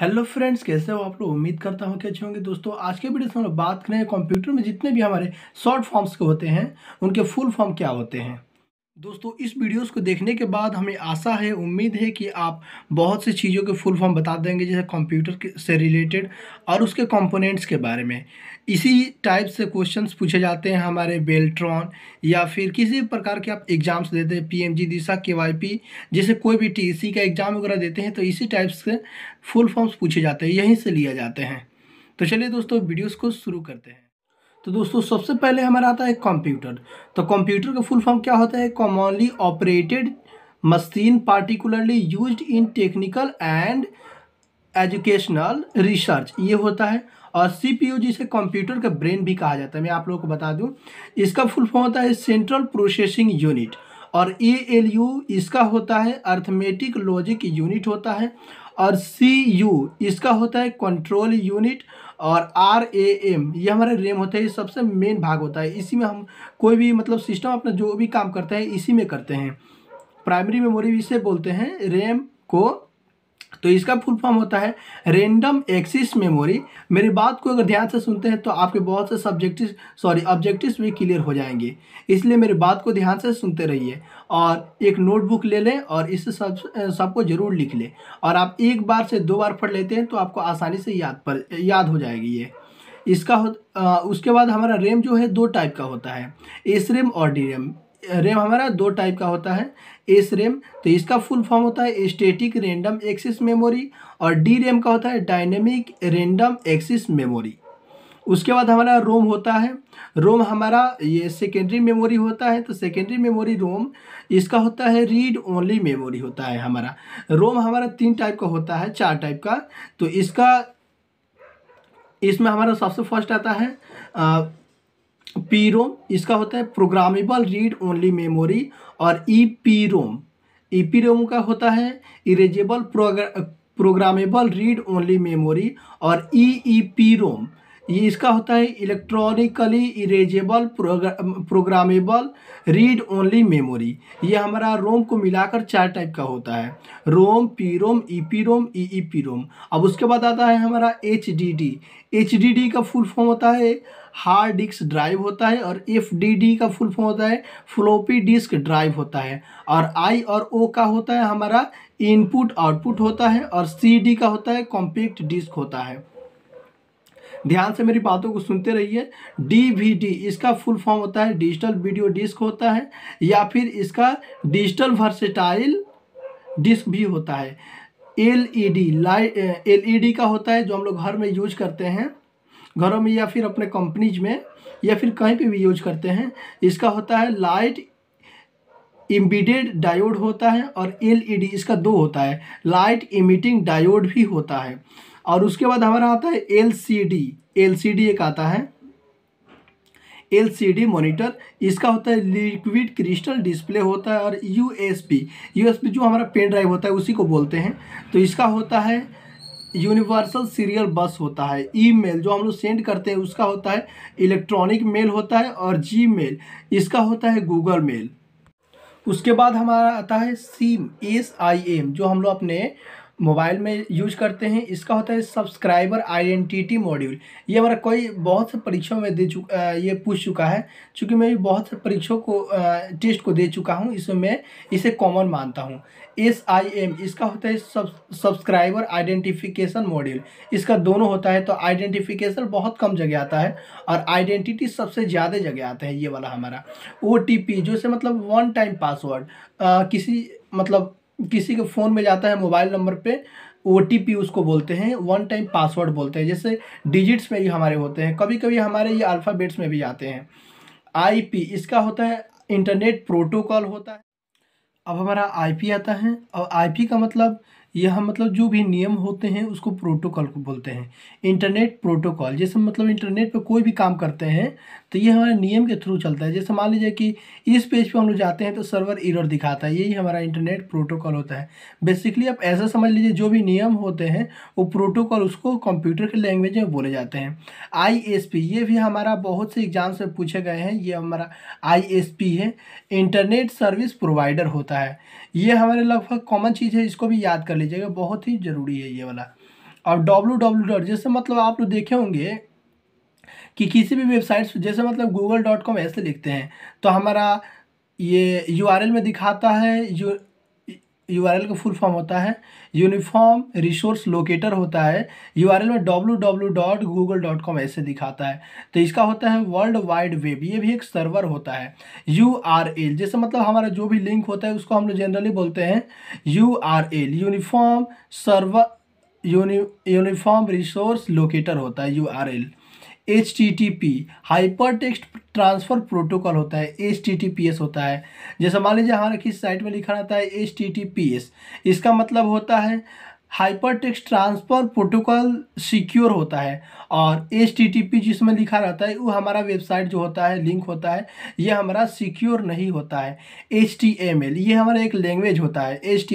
hello friends कैसे हो आप लोग उम्मीद करता हूँ कि अच्छे होंगे दोस्तों आज के वीडियो में हम लोग बात करें कंप्यूटर में जितने भी हमारे शॉर्ट फॉर्म्स के होते हैं उनके फुल फॉर्म क्या होते हैं दोस्तों इस वीडियोस को देखने के बाद हमें आशा है उम्मीद है कि आप बहुत सी चीज़ों के फुल फॉर्म बता देंगे जैसे कंप्यूटर से रिलेटेड और उसके कंपोनेंट्स के बारे में इसी टाइप से क्वेश्चंस पूछे जाते हैं हमारे बेल्ट्रॉन या फिर किसी प्रकार के आप एग्ज़ाम्स देते हैं पी एम जी दिशा के वाई पी जैसे कोई भी टी सी का एग्ज़ाम वगैरह देते हैं तो इसी टाइप से फुल फॉर्म्स पूछे जाते हैं यहीं से लिया जाते हैं तो चलिए दोस्तों वीडियोज़ को शुरू करते हैं तो दोस्तों सबसे पहले हमारा आता है कंप्यूटर तो कंप्यूटर का फुल फॉर्म क्या होता है commonly operated machine particularly use in technical and educational research ये होता है और सी पी यू जिसे कंप्यूटर का ब्रेन भी कहा जाता है मैं आप लोगों को बता दूं इसका फुल फॉर्म होता है सेंट्रल प्रोसेसिंग यूनिट और ए एल यू इसका होता है अर्थमेटिक लॉजिक यूनिट होता है और सी यू इसका होता है कंट्रोल यूनिट और आर ए एम ये हमारे रैम होता है ये सबसे मेन भाग होता है इसी में हम कोई भी मतलब सिस्टम अपना जो भी काम करता है इसी में करते हैं प्राइमरी मेमोरी भी इसे बोलते हैं रैम को तो इसका फुल फॉर्म होता है रेंडम एक्सिस मेमोरी मेरी बात को अगर ध्यान से सुनते हैं तो आपके बहुत से सब्जेक्टिव सॉरी ऑब्जेक्टिव भी क्लियर हो जाएंगे इसलिए मेरी बात को ध्यान से सुनते रहिए और एक नोटबुक ले लें और इस सब सबको ज़रूर लिख लें और आप एक बार से दो बार पढ़ लेते हैं तो आपको आसानी से याद पर याद हो जाएगी ये इसका हो आ, उसके बाद हमारा रेम जो है दो टाइप का होता है एस रेम और डी रेम रैम हमारा दो टाइप का होता है एस रैम तो इसका फुल फॉर्म होता है स्टेटिक रेंडम एक्सिस मेमोरी और डी रैम का होता है डायनेमिक रेंडम एक्सिस मेमोरी उसके बाद हमारा रोम होता है रोम हमारा ये सेकेंडरी मेमोरी होता है तो सेकेंडरी मेमोरी रोम इसका होता है रीड ओनली मेमोरी होता है हमारा रोम हमारा तीन टाइप का होता है चार टाइप का तो इसका इसमें हमारा सबसे फर्स्ट आता है पी रोम इसका होता है प्रोग्रामेबल रीड ओनली मेमोरी और ई पी रोम ई पी रोम का होता है erasable programmable read only memory और ई ई पी रोम ये इसका होता है electronically erasable programmable read only memory ये हमारा रोम को मिलाकर चार टाइप का होता है ROM P ROM E P ROM E E P ROM अब उसके बाद आता है हमारा H D D H D D का फुल फॉर्म होता है हार्ड डिस्क ड्राइव होता है और एफ डी डी का फुल फॉर्म होता है फ्लोपी डिस्क ड्राइव होता है और आई और ओ का होता है हमारा इनपुट आउटपुट होता है और सी डी का होता है कॉम्पैक्ट डिस्क होता है ध्यान से मेरी बातों को सुनते रहिए डीवीडी इसका फुल फॉर्म होता है डिजिटल वीडियो डिस्क होता है या फिर इसका डिजिटल वर्सेटाइल डिस्क भी होता है L E D light L E D का होता है जो हम लोग घर में यूज करते हैं घरों में या फिर अपने कंपनीज में या फिर कहीं पे भी यूज करते हैं इसका होता है लाइट इम्बिडेड डायोड होता है और एल ई डी इसका दो होता है लाइट इमिटिंग डायोड भी होता है और उसके बाद हमारा आता है L C D L C D एक आता है एल सी डी मोनिटर इसका होता है लिक्विड क्रिस्टल डिस्प्ले होता है और U S P U S P जो हमारा पेन ड्राइव होता है उसी को बोलते हैं तो इसका होता है यूनिवर्सल सीरियल बस होता है ईमेल जो हम लोग सेंड करते हैं उसका होता है इलेक्ट्रॉनिक मेल होता है और जी मेल इसका होता है गूगल मेल उसके बाद हमारा आता है सीम एस आई एम जो हम लोग अपने मोबाइल में यूज करते हैं इसका होता है सब्सक्राइबर आइडेंटिटी मॉड्यूल ये हमारा कोई बहुत से परीक्षाओं में दे चुका ये पूछ चुका है चूँकि मैं भी बहुत से परीक्षों को टेस्ट को दे चुका हूँ इसमें मैं इसे कॉमन मानता हूँ एस आई एम इसका होता है सब सब्सक्राइबर आइडेंटिफिकेशन मॉड्यूल इसका दोनों होता है तो आइडेंटिफिकेशन बहुत कम जगह आता है और आइडेंटिटी सबसे ज़्यादा जगह आता है ये वाला हमारा ओ टी पी जो से मतलब वन टाइम पासवर्ड किसी मतलब किसी के फ़ोन में जाता है मोबाइल नंबर पे ओ उसको बोलते हैं वन टाइम पासवर्ड बोलते हैं जैसे डिजिट्स में ही हमारे होते हैं कभी कभी हमारे ये अल्फ़ाबेट्स में भी आते हैं आई इसका होता है इंटरनेट प्रोटोकॉल होता है अब हमारा आई आता है और आई का मतलब यह मतलब जो भी नियम होते हैं उसको प्रोटोकॉल को बोलते हैं इंटरनेट प्रोटोकॉल जैसे मतलब इंटरनेट पर कोई भी काम करते हैं तो ये हमारे नियम के थ्रू चलता है जैसे मान लीजिए कि इस पेज पर हम लोग जाते हैं तो सर्वर इरर दिखाता है यही हमारा इंटरनेट प्रोटोकॉल होता है बेसिकली आप ऐसा समझ लीजिए जो भी नियम होते हैं वो प्रोटोकॉल उसको कंप्यूटर के लैंग्वेज में बोले जाते हैं आई ये भी हमारा बहुत से एग्जाम से पूछे गए हैं ये हमारा आई है इंटरनेट सर्विस प्रोवाइडर होता है ये हमारे लगभग कॉमन चीज़ है इसको भी याद कर लीजिए लीजिएगा बहुत ही ज़रूरी है ये वाला और डब्ल्यू डब्ल्यू डॉट जैसे मतलब आप लोग देखे होंगे कि किसी भी वेबसाइट जैसे मतलब गूगल डॉट कॉम ऐसे लिखते हैं तो हमारा ये यू में दिखाता है यू यू का फुल फॉर्म होता है यूनिफॉर्म रिसोर्स लोकेटर होता है यू में W W dot Google dot com ऐसे दिखाता है तो इसका होता है वर्ल्ड वाइड वेब ये भी एक सर्वर होता है यू आर एल जैसे मतलब हमारा जो भी लिंक होता है उसको हम लोग जनरली बोलते हैं U R L uniform server uniform resource locator होता है U R L H T T P hyper text transfer protocol होता है H T T P S होता है जैसे मान लीजिए हमारे किस साइट में लिखा रहता है H T T P S इसका मतलब होता है हाइपरटेक्स्ट ट्रांसफ़र प्रोटोकॉल सिक्योर होता है और एच जिसमें लिखा रहता है वो हमारा वेबसाइट जो होता है लिंक होता है ये हमारा सिक्योर नहीं होता है एच ये हमारा एक लैंग्वेज होता है एच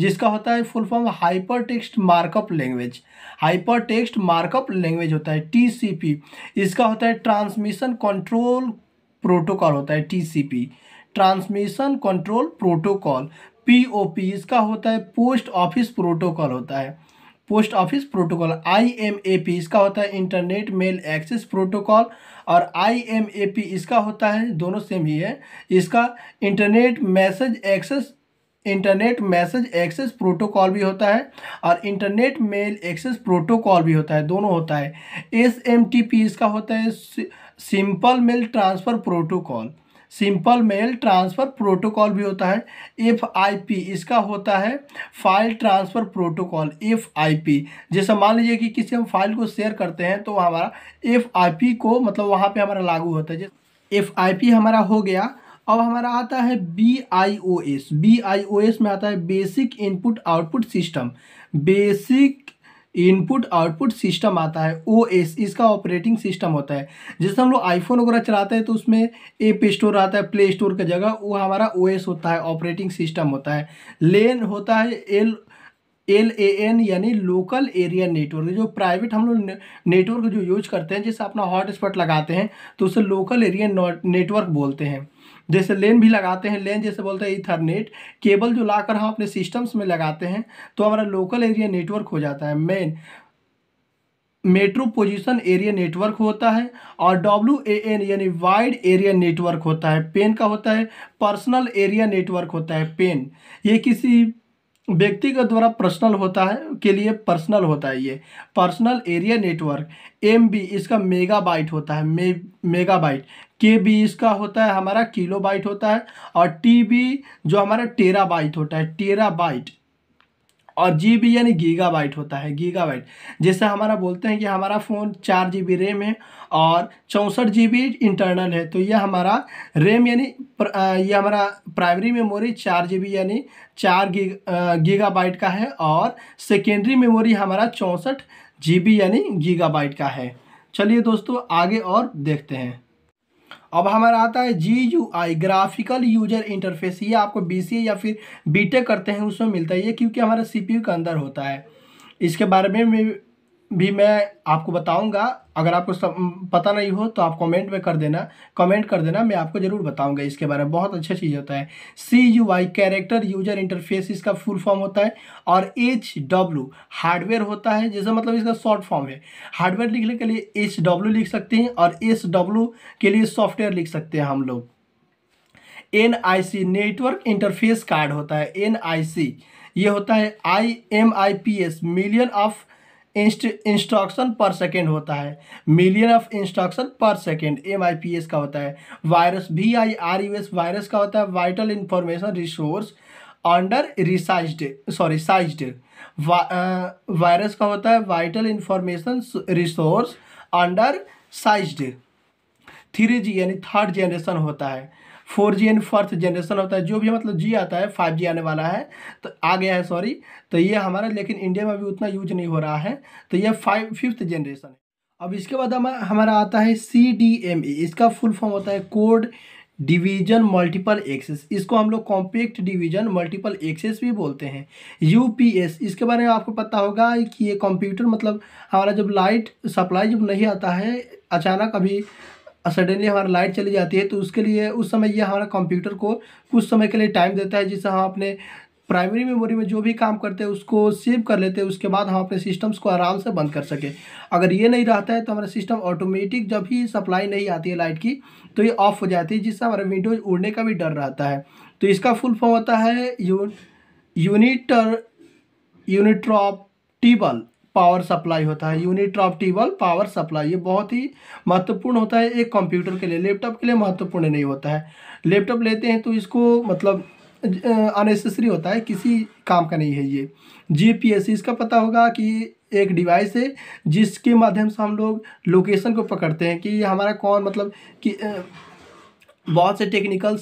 जिसका होता है full form hyper text markup language hyper text markup language होता है टी इसका होता है ट्रांसमिशन कंट्रोल प्रोटोकॉल होता है T transmission control protocol P इसका होता है पोस्ट ऑफिस प्रोटोकॉल होता है पोस्ट ऑफिस प्रोटोकॉल पी इसका होता है इंटरनेट मेल एक्सेस प्रोटोकॉल और पी इसका होता है दोनों सेम ही है इसका internet message access internet message access protocol भी होता है और इंटरनेट मेल एक्सेस प्रोटोकॉल भी होता है दोनों होता है एस इसका होता है simple mail transfer protocol simple mail transfer protocol भी होता है एफ आई पी इसका होता है file transfer protocol F I P जैसे मान लीजिए कि किसी हम फाइल को शेयर करते हैं तो हमारा एफ आई पी को मतलब वहाँ पे हमारा लागू होता है जैसे एफ आई पी हमारा हो गया अब हमारा आता है B I O S B I O S में आता है basic input output system basic input output system आता है ओ एस इसका ऑपरेटिंग सिस्टम होता है जैसे हम लोग आईफोन वगैरह चलाते हैं तो उसमें एप स्टोर आता है प्ले स्टोर का जगह वो हमारा ओ एस होता है ऑपरेटिंग सिस्टम होता है लेन होता है एल एल ए एन यानी लोकल एरिया नेटवर्क जो प्राइवेट हम लोग नेटवर्क जो यूज करते हैं जैसे अपना हॉटस्पॉट लगाते हैं तो उसे लोकल एरिया नेटवर्क बोलते हैं जैसे लेन भी लगाते हैं लेन जैसे बोलते हैं इथरनेट केबल जो लाकर हम अपने सिस्टम्स में लगाते हैं तो हमारा लोकल एरिया नेटवर्क हो जाता है MAN metro position area network होता है और डब्ल्यू ए एन यानी वाइड एरिया नेटवर्क होता है पेन का होता है पर्सनल एरिया नेटवर्क होता है पेन ये किसी व्यक्ति के द्वारा पर्सनल होता है के लिए पर्सनल होता है ये personal area network M B इसका मेगा बाइट होता है मे मेगाबाइट के बी इसका होता है हमारा किलो बाइट होता है और टी बी जो हमारा टेरा बाइट होता है टेरा बाइट और जी बी यानी गीगा बाइट होता है गीगा बाइट जैसे हमारा बोलते हैं कि हमारा फ़ोन चार जी बी रैम है और चौंसठ जी बी इंटरनल है तो यह हमारा रैम यानी यह हमारा प्राइमरी मेमोरी चार जी बी यानी चार गीग गीगा बाइट का है और सेकेंडरी मेमोरी हमारा चौंसठ जी बी यानी गीगा बाइट का है चलिए दोस्तों आगे और देखते हैं अब हमारा आता है G U I graphical user interface ये आपको बी या फिर बी करते हैं उसमें मिलता है ये क्योंकि हमारा सी के अंदर होता है इसके बारे में भी मैं आपको बताऊंगा अगर आपको सब पता नहीं हो तो आप कमेंट में कर देना कमेंट कर देना मैं आपको ज़रूर बताऊंगा इसके बारे में बहुत अच्छा चीज़ होता है C U I character user interface इसका फुल फॉर्म होता है और एच डब्ल्यू हार्डवेयर होता है जैसा मतलब इसका शॉर्ट फॉर्म है हार्डवेयर लिखने के लिए एच डब्ल्यू लिख सकते हैं और एस डब्ल्यू के लिए सॉफ्टवेयर लिख सकते हैं हम लोग N I C network interface card होता है एन आई सी ये होता है I M I P S million of instruction per second होता है million of instruction per second M I P S का होता है virus V I R U S virus का होता है vital information resource under resize sorry size virus का होता है vital information resource under size three जी यानी थर्ड जनरेशन होता है four G and fourth generation होता है जो भी मतलब जी आता है फाइव जी आने वाला है तो आ गया है सॉरी तो ये हमारा लेकिन इंडिया में अभी उतना यूज नहीं हो रहा है तो ये फाइव फिफ्थ जनरेशन है अब इसके बाद हम हमारा आता है सी डी एम ई इसका फुल फॉर्म होता है कोड डिवीजन मल्टीपल एक्सेस इसको हम लोग कॉम्पैक्ट डिवीजन मल्टीपल एक्सेस भी बोलते हैं यूपीएस इसके बारे में आपको पता होगा कि ये कंप्यूटर मतलब हमारा जब लाइट सप्लाई जब नहीं आता है अचानक अभी सडनली हमारी लाइट चली जाती है तो उसके लिए उस समय ये हमारा कंप्यूटर को कुछ समय के लिए टाइम देता है जिससे हम अपने प्राइमरी मेमोरी में जो भी काम करते हैं उसको सेव कर लेते हैं उसके बाद हम अपने सिस्टम्स को आराम से बंद कर सकें अगर ये नहीं रहता है तो हमारा सिस्टम ऑटोमेटिक जब ही सप्लाई नहीं आती है लाइट की तो ये ऑफ हो जाती है जिससे हमारा विंडोज उड़ने का भी डर रहता है तो इसका फुल फॉर्म होता है यूनिटर यूनिट्रॉप टीबल पावर सप्लाई होता है unit of table power supply ये बहुत ही महत्वपूर्ण होता है एक कंप्यूटर के लिए लैपटॉप के लिए महत्वपूर्ण नहीं होता है लैपटॉप लेते हैं तो इसको मतलब अनेसेसरी होता है किसी काम का नहीं है ये जी पी एस इसका पता होगा कि एक डिवाइस है जिसके माध्यम से हम लोग लोकेशन को पकड़ते हैं कि हमारा कौन मतलब कि बहुत से टेक्निकल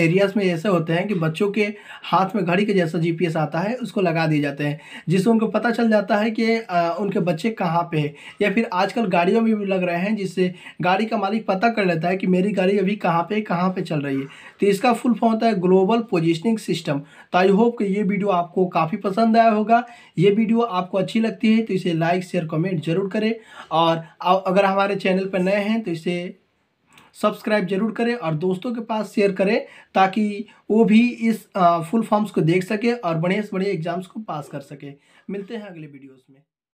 एरियाज़ uh, में ऐसे होते हैं कि बच्चों के हाथ में घड़ी के जैसा जीपीएस आता है उसको लगा दिए जाते हैं जिससे उनको पता चल जाता है कि आ, uh, उनके बच्चे कहाँ पे हैं या फिर आजकल गाड़ियों में भी लग रहे हैं जिससे गाड़ी का मालिक पता कर लेता है कि मेरी गाड़ी अभी कहाँ पे कहाँ पे चल रही है तो इसका फुल फॉर्म होता है ग्लोबल पोजिशनिंग सिस्टम तो आई होप कि ये वीडियो आपको काफ़ी पसंद आया होगा ये वीडियो आपको अच्छी लगती है तो इसे लाइक शेयर कमेंट जरूर करें और अगर हमारे चैनल पर नए हैं तो इसे सब्सक्राइब जरूर करें और दोस्तों के पास शेयर करें ताकि वो भी इस फुल फॉर्म्स को देख सके और बढ़िया से बढ़िया एग्जाम्स को पास कर सके मिलते हैं अगले वीडियोज़ में